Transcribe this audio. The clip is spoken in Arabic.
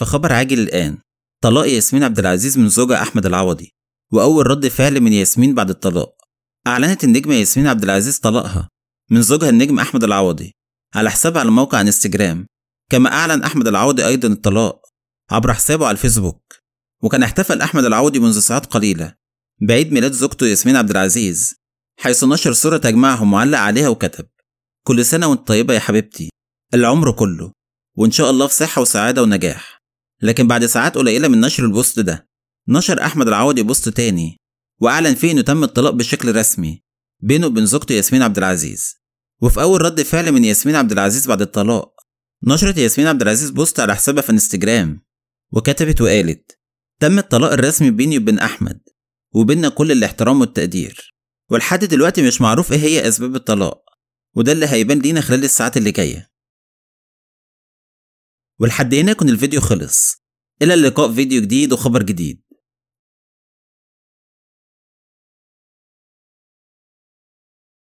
فخبر عاجل الآن طلاق ياسمين عبد العزيز من زوجها أحمد العوضي وأول رد فعل من ياسمين بعد الطلاق أعلنت النجمة ياسمين عبد العزيز طلاقها من زوجها النجم أحمد العوضي على حسابها على موقع انستجرام كما أعلن أحمد العوضي أيضا الطلاق عبر حسابه على الفيسبوك وكان احتفل أحمد العوضي منذ ساعات قليلة بعيد ميلاد زوجته ياسمين عبد العزيز حيث نشر صورة تجمعهم معلق عليها وكتب كل سنة وانت طيبة يا حبيبتي العمر كله وإن شاء الله في صحة وسعادة ونجاح لكن بعد ساعات قليلة من نشر البوست ده نشر أحمد العوضي بوست تاني وأعلن فيه إنه تم الطلاق بشكل رسمي بينه وبين زوجته ياسمين عبد العزيز وفي أول رد فعل من ياسمين عبد العزيز بعد الطلاق نشرت ياسمين عبد العزيز بوست على حسابها في انستجرام وكتبت وقالت تم الطلاق الرسمي بيني وبين أحمد وبيننا كل الاحترام والتقدير ولحد دلوقتي مش معروف ايه هي أسباب الطلاق وده اللي هيبان لينا خلال الساعات اللي جايه ولحد هنا يكون الفيديو خلص إلى اللقاء فيديو جديد وخبر جديد